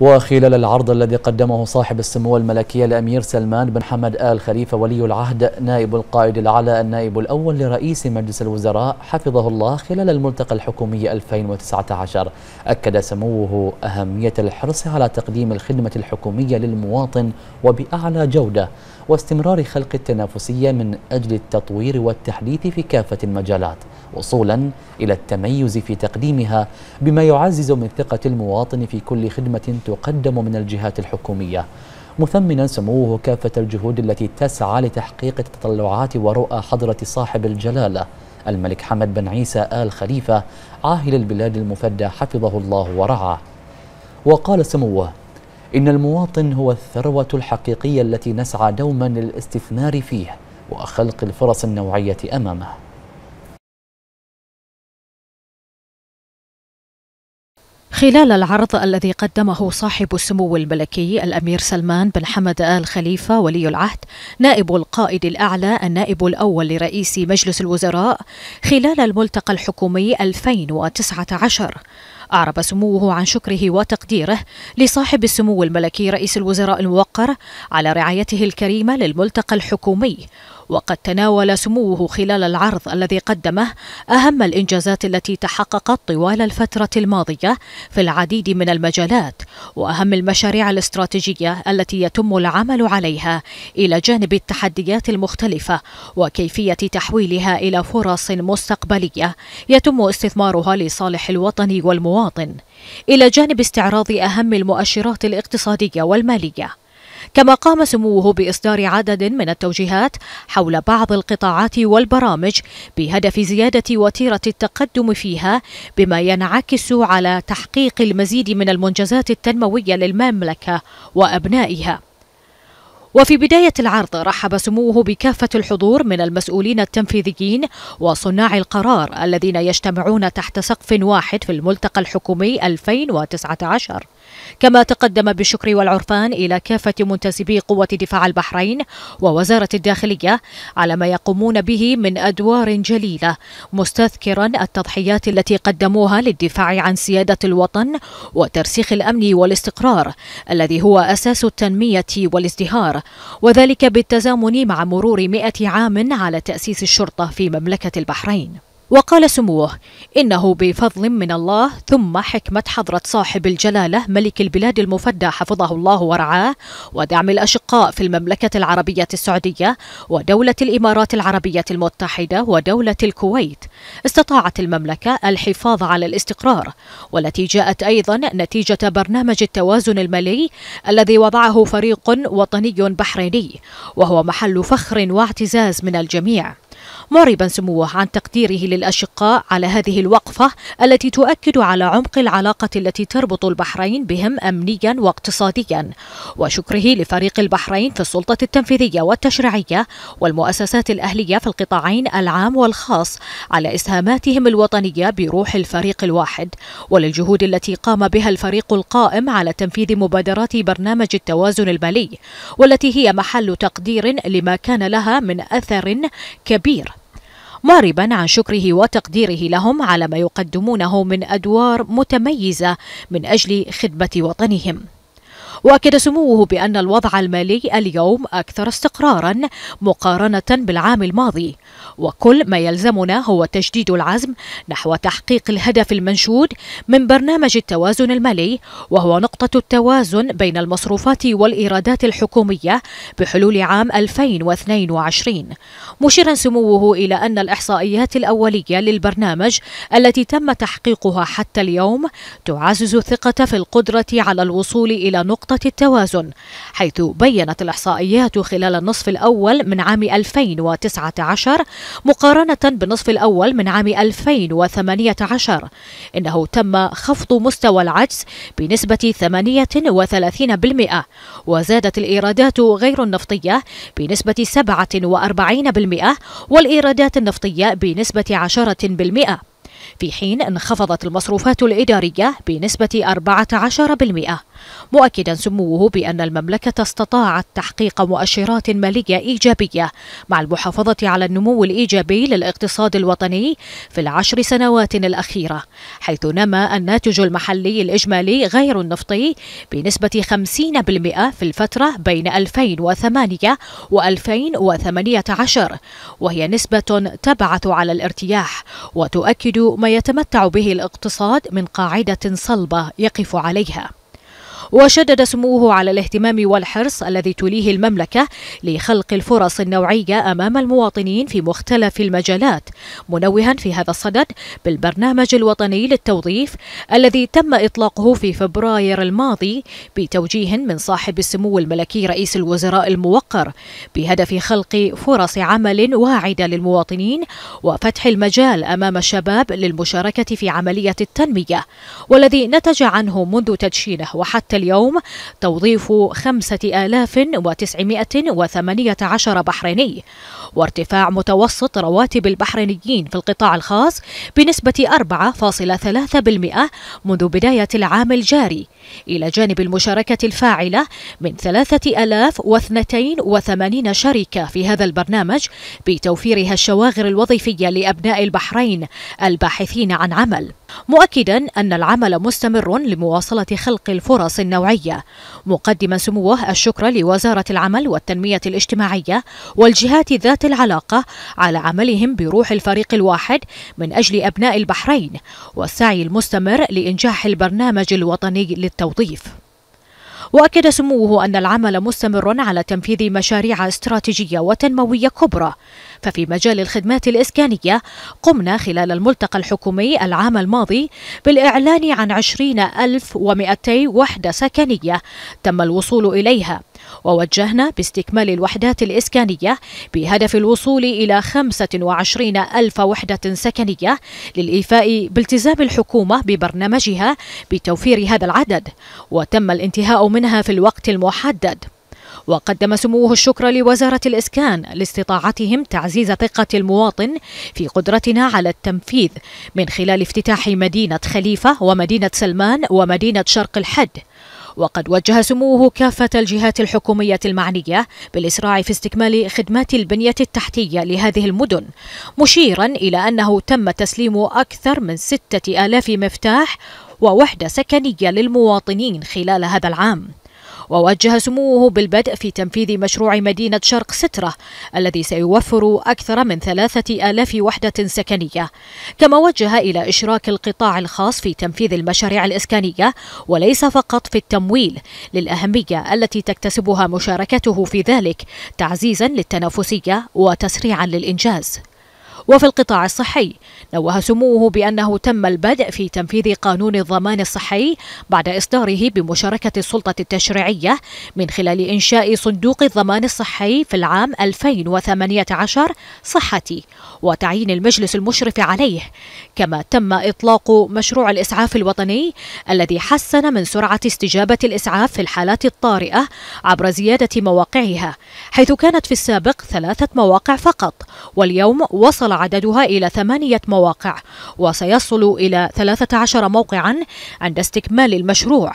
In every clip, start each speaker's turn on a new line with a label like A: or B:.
A: وخلال العرض الذي قدمه صاحب السمو الملكية الأمير سلمان بن حمد آل خليفة ولي العهد نائب القائد العلى النائب الأول لرئيس مجلس الوزراء حفظه الله خلال الملتقى الحكومي 2019 أكد سموه أهمية الحرص على تقديم الخدمة الحكومية للمواطن وبأعلى جودة واستمرار خلق التنافسية من أجل التطوير والتحديث في كافة المجالات وصولا إلى التميز في تقديمها بما يعزز من ثقة المواطن في كل خدمة تقدم من الجهات الحكومية مثمنا سموه كافة الجهود التي تسعى لتحقيق تطلعات ورؤى حضرة صاحب الجلالة الملك حمد بن عيسى آل خليفة عاهل البلاد المفدى حفظه الله ورعاه وقال سموه إن المواطن هو الثروة الحقيقية التي نسعى دوما للاستثمار فيه وخلق الفرص النوعية أمامه خلال العرض الذي قدمه صاحب السمو الملكي الأمير سلمان بن حمد آل خليفة ولي العهد نائب القائد الأعلى النائب الأول لرئيس مجلس الوزراء خلال الملتقى الحكومي 2019 أعرب سموه عن شكره وتقديره لصاحب السمو الملكي رئيس الوزراء الموقر على رعايته الكريمة للملتقى الحكومي وقد تناول سموه خلال العرض الذي قدمه أهم الإنجازات التي تحققت طوال الفترة الماضية في العديد من المجالات وأهم المشاريع الاستراتيجية التي يتم العمل عليها إلى جانب التحديات المختلفة وكيفية تحويلها إلى فرص مستقبلية يتم استثمارها لصالح الوطن والمواطن المواطن إلى جانب استعراض أهم المؤشرات الاقتصادية والمالية كما قام سموه بإصدار عدد من التوجيهات حول بعض القطاعات والبرامج بهدف زيادة وتيرة التقدم فيها بما ينعكس على تحقيق المزيد من المنجزات التنموية للمملكة وأبنائها وفي بداية العرض رحب سموه بكافة الحضور من المسؤولين التنفيذيين وصناع القرار الذين يجتمعون تحت سقف واحد في الملتقى الحكومي 2019 كما تقدم بالشكر والعرفان إلى كافة منتسبي قوة دفاع البحرين ووزارة الداخلية على ما يقومون به من أدوار جليلة مستذكرا التضحيات التي قدموها للدفاع عن سيادة الوطن وترسيخ الأمن والاستقرار الذي هو أساس التنمية والازدهار وذلك بالتزامن مع مرور مئة عام على تأسيس الشرطة في مملكة البحرين وقال سموه إنه بفضل من الله ثم حكمة حضرة صاحب الجلالة ملك البلاد المفدى حفظه الله ورعاه ودعم الأشقاء في المملكة العربية السعودية ودولة الإمارات العربية المتحدة ودولة الكويت استطاعت المملكة الحفاظ على الاستقرار والتي جاءت أيضا نتيجة برنامج التوازن المالي الذي وضعه فريق وطني بحريني وهو محل فخر واعتزاز من الجميع معربا سموه عن تقديره للأشقاء على هذه الوقفة التي تؤكد على عمق العلاقة التي تربط البحرين بهم أمنيا واقتصاديا وشكره لفريق البحرين في السلطة التنفيذية والتشريعية والمؤسسات الأهلية في القطاعين العام والخاص على إسهاماتهم الوطنية بروح الفريق الواحد وللجهود التي قام بها الفريق القائم على تنفيذ مبادرات برنامج التوازن المالي والتي هي محل تقدير لما كان لها من أثر كبير معربا عن شكره وتقديره لهم على ما يقدمونه من أدوار متميزة من أجل خدمة وطنهم واكد سموه بان الوضع المالي اليوم اكثر استقرارا مقارنه بالعام الماضي وكل ما يلزمنا هو تجديد العزم نحو تحقيق الهدف المنشود من برنامج التوازن المالي وهو نقطه التوازن بين المصروفات والايرادات الحكوميه بحلول عام 2022 مشيرا سموه الى ان الاحصائيات الاوليه للبرنامج التي تم تحقيقها حتى اليوم تعزز الثقه في القدره على الوصول الى نقطه نقطة التوازن حيث بيّنت الإحصائيات خلال النصف الأول من عام 2019 مقارنة بالنصف الأول من عام 2018 إنه تم خفض مستوى العجز بنسبة 38% وزادت الإيرادات غير النفطية بنسبة 47% والإيرادات النفطية بنسبة 10% في حين انخفضت المصروفات الإدارية بنسبة 14% مؤكدا سموه بأن المملكة استطاعت تحقيق مؤشرات مالية إيجابية مع المحافظة على النمو الإيجابي للاقتصاد الوطني في العشر سنوات الأخيرة حيث نما الناتج المحلي الإجمالي غير النفطي بنسبة 50% في الفترة بين 2008 و 2018 وهي نسبة تبعث على الارتياح وتؤكد ما يتمتع به الاقتصاد من قاعدة صلبة يقف عليها وشدد سموه على الاهتمام والحرص الذي توليه المملكة لخلق الفرص النوعية أمام المواطنين في مختلف المجالات منوها في هذا الصدد بالبرنامج الوطني للتوظيف الذي تم إطلاقه في فبراير الماضي بتوجيه من صاحب السمو الملكي رئيس الوزراء الموقر بهدف خلق فرص عمل واعدة للمواطنين وفتح المجال أمام الشباب للمشاركة في عملية التنمية والذي نتج عنه منذ تدشينه وحتى اليوم توظيف 5918 بحريني وارتفاع متوسط رواتب البحرينيين في القطاع الخاص بنسبة 4.3% منذ بداية العام الجاري إلى جانب المشاركة الفاعلة من 3082 شركة في هذا البرنامج بتوفيرها الشواغر الوظيفية لأبناء البحرين الباحثين عن عمل مؤكدا أن العمل مستمر لمواصلة خلق الفرص النوعية مقدما سموه الشكر لوزارة العمل والتنمية الاجتماعية والجهات ذات العلاقة على عملهم بروح الفريق الواحد من أجل أبناء البحرين والسعي المستمر لإنجاح البرنامج الوطني للتوظيف وأكد سموه أن العمل مستمر على تنفيذ مشاريع استراتيجية وتنموية كبرى ففي مجال الخدمات الإسكانية قمنا خلال الملتقى الحكومي العام الماضي بالإعلان عن عشرين ألف ومئتي وحدة سكنية تم الوصول إليها ووجهنا باستكمال الوحدات الإسكانية بهدف الوصول إلى 25 ألف وحدة سكنية للإيفاء بالتزام الحكومة ببرنامجها بتوفير هذا العدد وتم الانتهاء منها في الوقت المحدد وقدم سموه الشكر لوزارة الإسكان لاستطاعتهم تعزيز ثقة المواطن في قدرتنا على التنفيذ من خلال افتتاح مدينة خليفة ومدينة سلمان ومدينة شرق الحد وقد وجه سموه كافة الجهات الحكومية المعنية بالإسراع في استكمال خدمات البنية التحتية لهذه المدن مشيرا إلى أنه تم تسليم أكثر من ستة آلاف مفتاح ووحدة سكنية للمواطنين خلال هذا العام ووجه سموه بالبدء في تنفيذ مشروع مدينة شرق سترة الذي سيوفر أكثر من ثلاثة آلاف وحدة سكنية كما وجه إلى إشراك القطاع الخاص في تنفيذ المشاريع الإسكانية وليس فقط في التمويل للأهمية التي تكتسبها مشاركته في ذلك تعزيزا للتنافسية وتسريعا للإنجاز وفي القطاع الصحي نوه سموه بأنه تم البدء في تنفيذ قانون الضمان الصحي بعد إصداره بمشاركة السلطة التشريعية من خلال إنشاء صندوق الضمان الصحي في العام 2018 صحتي وتعيين المجلس المشرف عليه كما تم إطلاق مشروع الإسعاف الوطني الذي حسن من سرعة استجابة الإسعاف في الحالات الطارئة عبر زيادة مواقعها حيث كانت في السابق ثلاثة مواقع فقط واليوم وصل عددها إلى ثمانية مواقع وسيصل إلى 13 موقعا عند استكمال المشروع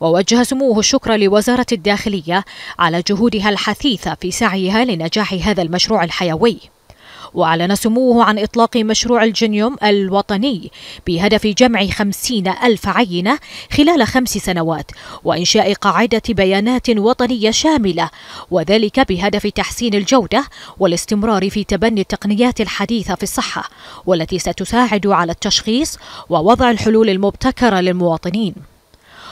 A: ووجه سموه الشكر لوزارة الداخلية على جهودها الحثيثة في سعيها لنجاح هذا المشروع الحيوي وأعلن سموه عن إطلاق مشروع الجينيوم الوطني بهدف جمع خمسين ألف عينة خلال خمس سنوات وإنشاء قاعدة بيانات وطنية شاملة وذلك بهدف تحسين الجودة والاستمرار في تبني التقنيات الحديثة في الصحة والتي ستساعد على التشخيص ووضع الحلول المبتكرة للمواطنين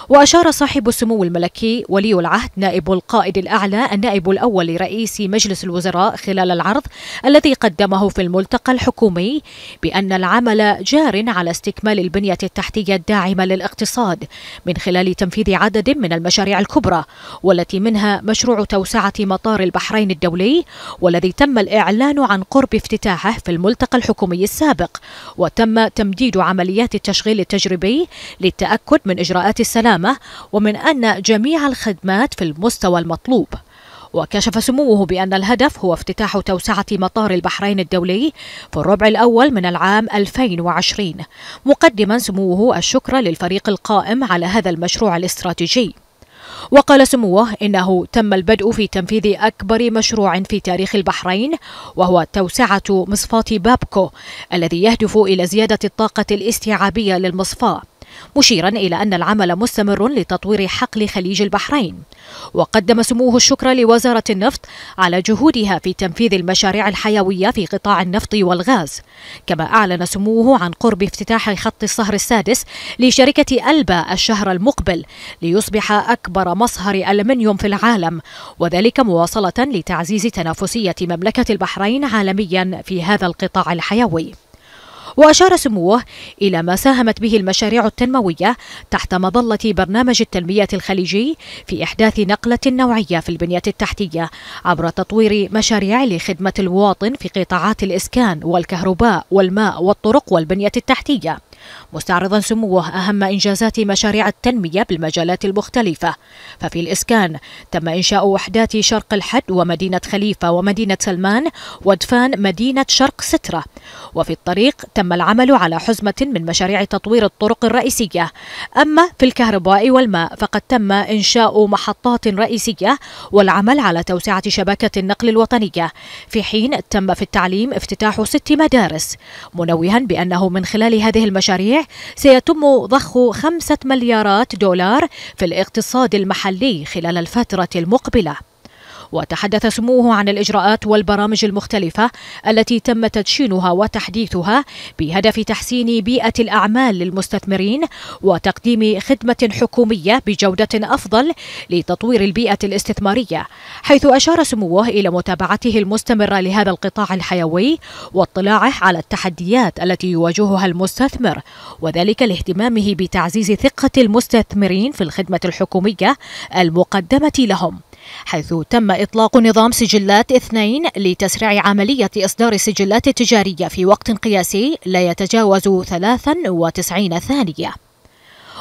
A: وأشار صاحب السمو الملكي ولي العهد نائب القائد الأعلى النائب الأول لرئيس مجلس الوزراء خلال العرض الذي قدمه في الملتقى الحكومي بأن العمل جار على استكمال البنية التحتية الداعمة للاقتصاد من خلال تنفيذ عدد من المشاريع الكبرى والتي منها مشروع توسعة مطار البحرين الدولي والذي تم الإعلان عن قرب افتتاحه في الملتقى الحكومي السابق وتم تمديد عمليات التشغيل التجريبي للتأكد من إجراءات السلام العامة ومن أن جميع الخدمات في المستوى المطلوب وكشف سموه بأن الهدف هو افتتاح توسعة مطار البحرين الدولي في الربع الأول من العام 2020 مقدما سموه الشكر للفريق القائم على هذا المشروع الاستراتيجي وقال سموه إنه تم البدء في تنفيذ أكبر مشروع في تاريخ البحرين وهو توسعة مصفاة بابكو الذي يهدف إلى زيادة الطاقة الاستيعابية للمصفاة مشيرا إلى أن العمل مستمر لتطوير حقل خليج البحرين وقدم سموه الشكر لوزارة النفط على جهودها في تنفيذ المشاريع الحيوية في قطاع النفط والغاز كما أعلن سموه عن قرب افتتاح خط الصهر السادس لشركة ألبا الشهر المقبل ليصبح أكبر مصهر ألمنيوم في العالم وذلك مواصلة لتعزيز تنافسية مملكة البحرين عالميا في هذا القطاع الحيوي وأشار سموه إلى ما ساهمت به المشاريع التنموية تحت مظلة برنامج التنمية الخليجي في إحداث نقلة نوعية في البنية التحتية عبر تطوير مشاريع لخدمة المواطن في قطاعات الإسكان والكهرباء والماء والطرق والبنية التحتية مستعرضا سموه أهم إنجازات مشاريع التنمية بالمجالات المختلفة ففي الإسكان تم إنشاء وحدات شرق الحد ومدينة خليفة ومدينة سلمان ودفان مدينة شرق سترة وفي الطريق تم العمل على حزمة من مشاريع تطوير الطرق الرئيسية أما في الكهرباء والماء فقد تم إنشاء محطات رئيسية والعمل على توسعة شبكة النقل الوطنية في حين تم في التعليم افتتاح ست مدارس منوها بأنه من خلال هذه المشاريع المشاريع سيتم ضخ خمسة مليارات دولار في الاقتصاد المحلي خلال الفترة المقبلة وتحدث سموه عن الإجراءات والبرامج المختلفة التي تم تدشينها وتحديثها بهدف تحسين بيئة الأعمال للمستثمرين وتقديم خدمة حكومية بجودة أفضل لتطوير البيئة الاستثمارية حيث أشار سموه إلى متابعته المستمرة لهذا القطاع الحيوي واطلاعه على التحديات التي يواجهها المستثمر وذلك لاهتمامه بتعزيز ثقة المستثمرين في الخدمة الحكومية المقدمة لهم حيث تم إطلاق نظام سجلات اثنين لتسريع عملية إصدار السجلات التجارية في وقت قياسي لا يتجاوز 93 ثانية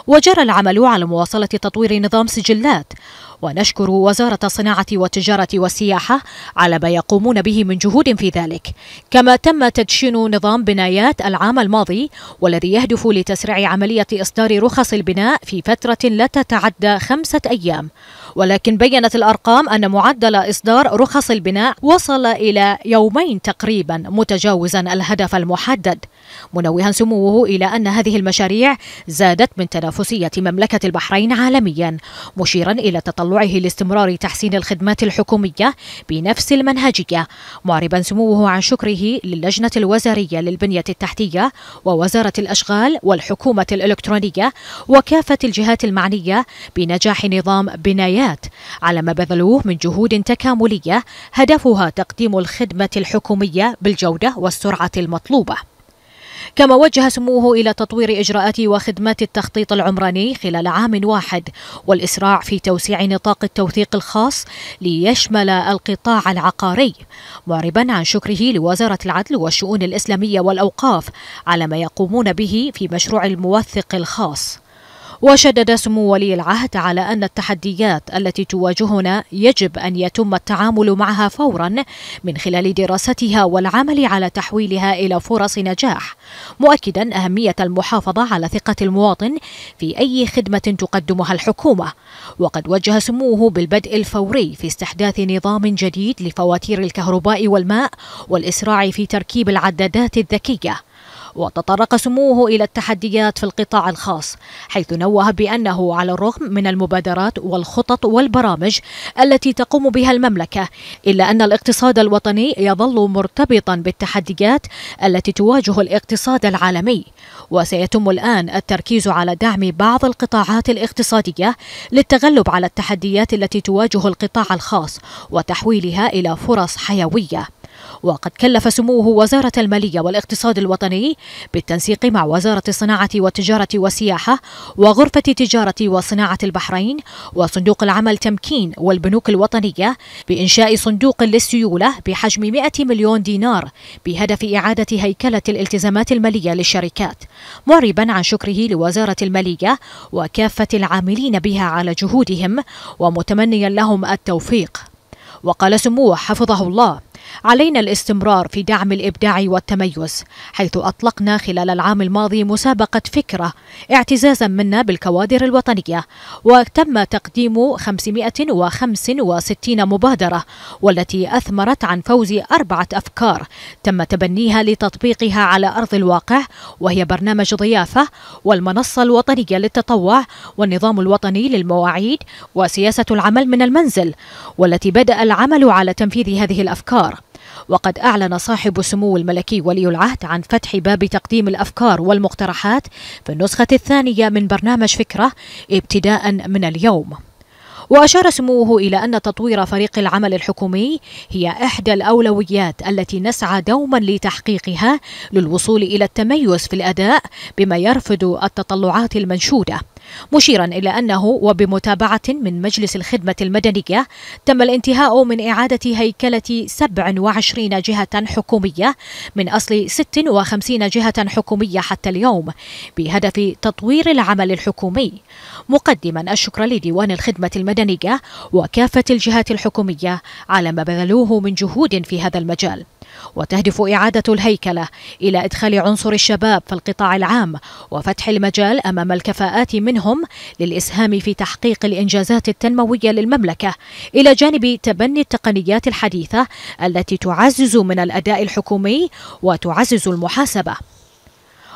A: وجرى العمل على مواصلة تطوير نظام سجلات ونشكر وزارة الصناعة والتجارة والسياحة على ما يقومون به من جهود في ذلك كما تم تدشين نظام بنايات العام الماضي والذي يهدف لتسريع عملية إصدار رخص البناء في فترة لا تتعدى خمسة أيام ولكن بيّنت الأرقام أن معدل إصدار رخص البناء وصل إلى يومين تقريبا متجاوزا الهدف المحدد منوها سموه إلى أن هذه المشاريع زادت من تنافسية مملكة البحرين عالميا مشيرا إلى تطلعه لاستمرار تحسين الخدمات الحكومية بنفس المنهجية معربا سموه عن شكره للجنة الوزارية للبنية التحتية ووزارة الأشغال والحكومة الإلكترونية وكافة الجهات المعنية بنجاح نظام بنايات على ما بذلوه من جهود تكاملية هدفها تقديم الخدمة الحكومية بالجودة والسرعة المطلوبة كما وجه سموه إلى تطوير إجراءات وخدمات التخطيط العمراني خلال عام واحد والإسراع في توسيع نطاق التوثيق الخاص ليشمل القطاع العقاري معربا عن شكره لوزارة العدل والشؤون الإسلامية والأوقاف على ما يقومون به في مشروع الموثق الخاص وشدد سمو ولي العهد على أن التحديات التي تواجهنا يجب أن يتم التعامل معها فورا من خلال دراستها والعمل على تحويلها إلى فرص نجاح مؤكدا أهمية المحافظة على ثقة المواطن في أي خدمة تقدمها الحكومة وقد وجه سموه بالبدء الفوري في استحداث نظام جديد لفواتير الكهرباء والماء والإسراع في تركيب العدادات الذكية وتطرق سموه إلى التحديات في القطاع الخاص حيث نوه بأنه على الرغم من المبادرات والخطط والبرامج التي تقوم بها المملكة إلا أن الاقتصاد الوطني يظل مرتبطا بالتحديات التي تواجه الاقتصاد العالمي وسيتم الآن التركيز على دعم بعض القطاعات الاقتصادية للتغلب على التحديات التي تواجه القطاع الخاص وتحويلها إلى فرص حيوية وقد كلف سموه وزارة المالية والاقتصاد الوطني بالتنسيق مع وزارة الصناعة والتجارة والسياحة وغرفة تجارة وصناعة البحرين وصندوق العمل تمكين والبنوك الوطنية بإنشاء صندوق للسيولة بحجم 100 مليون دينار بهدف إعادة هيكلة الالتزامات المالية للشركات معربا عن شكره لوزارة المالية وكافة العاملين بها على جهودهم ومتمنيا لهم التوفيق وقال سموه حفظه الله علينا الاستمرار في دعم الإبداع والتميز حيث أطلقنا خلال العام الماضي مسابقة فكرة اعتزازا منا بالكوادر الوطنية وتم تقديم 565 مبادرة والتي أثمرت عن فوز أربعة أفكار تم تبنيها لتطبيقها على أرض الواقع وهي برنامج ضيافة والمنصة الوطنية للتطوع والنظام الوطني للمواعيد وسياسة العمل من المنزل والتي بدأ العمل على تنفيذ هذه الأفكار وقد أعلن صاحب سمو الملكي ولي العهد عن فتح باب تقديم الأفكار والمقترحات في النسخة الثانية من برنامج فكرة ابتداء من اليوم وأشار سموه إلى أن تطوير فريق العمل الحكومي هي إحدى الأولويات التي نسعى دوما لتحقيقها للوصول إلى التميز في الأداء بما يرفض التطلعات المنشودة مشيرا إلى أنه وبمتابعة من مجلس الخدمة المدنية تم الانتهاء من إعادة هيكلة 27 جهة حكومية من أصل 56 جهة حكومية حتى اليوم بهدف تطوير العمل الحكومي مقدما الشكر لديوان الخدمة المدنية وكافة الجهات الحكومية على ما بذلوه من جهود في هذا المجال وتهدف إعادة الهيكلة إلى إدخال عنصر الشباب في القطاع العام وفتح المجال أمام الكفاءات منهم للإسهام في تحقيق الإنجازات التنموية للمملكة إلى جانب تبني التقنيات الحديثة التي تعزز من الأداء الحكومي وتعزز المحاسبة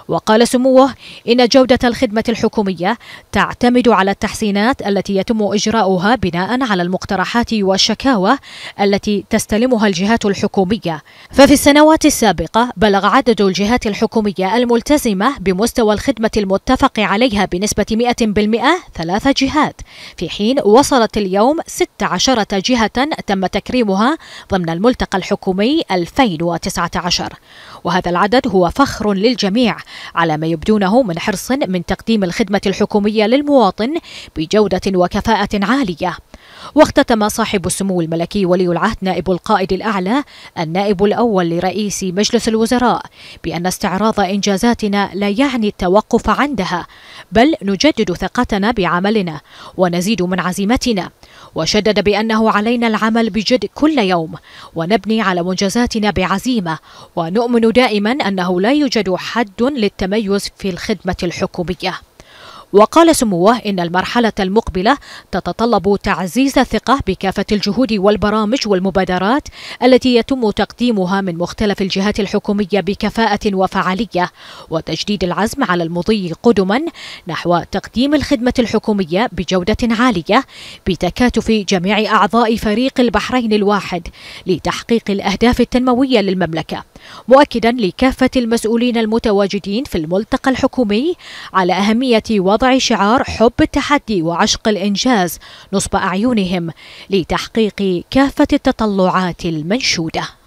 A: وقال سموه إن جودة الخدمة الحكومية تعتمد على التحسينات التي يتم إجراؤها بناء على المقترحات والشكاوى التي تستلمها الجهات الحكومية ففي السنوات السابقة بلغ عدد الجهات الحكومية الملتزمة بمستوى الخدمة المتفق عليها بنسبة 100% ثلاث جهات في حين وصلت اليوم 16 جهة تم تكريمها ضمن الملتقى الحكومي 2019 وهذا العدد هو فخر للجميع على ما يبدونه من حرص من تقديم الخدمة الحكومية للمواطن بجودة وكفاءة عالية واختتم صاحب السمو الملكي ولي العهد نائب القائد الأعلى النائب الأول لرئيس مجلس الوزراء بأن استعراض إنجازاتنا لا يعني التوقف عندها بل نجدد ثقتنا بعملنا ونزيد من عزيمتنا وشدد بأنه علينا العمل بجد كل يوم ونبني على منجزاتنا بعزيمة ونؤمن دائما أنه لا يوجد حد للتميز في الخدمة الحكومية وقال سموه إن المرحلة المقبلة تتطلب تعزيز الثقة بكافة الجهود والبرامج والمبادرات التي يتم تقديمها من مختلف الجهات الحكومية بكفاءة وفعالية وتجديد العزم على المضي قدما نحو تقديم الخدمة الحكومية بجودة عالية بتكاتف جميع أعضاء فريق البحرين الواحد لتحقيق الأهداف التنموية للمملكة مؤكدا لكافة المسؤولين المتواجدين في الملتقى الحكومي على أهمية وضع شعار حب التحدي وعشق الإنجاز نصب أعينهم لتحقيق كافة التطلعات المنشوده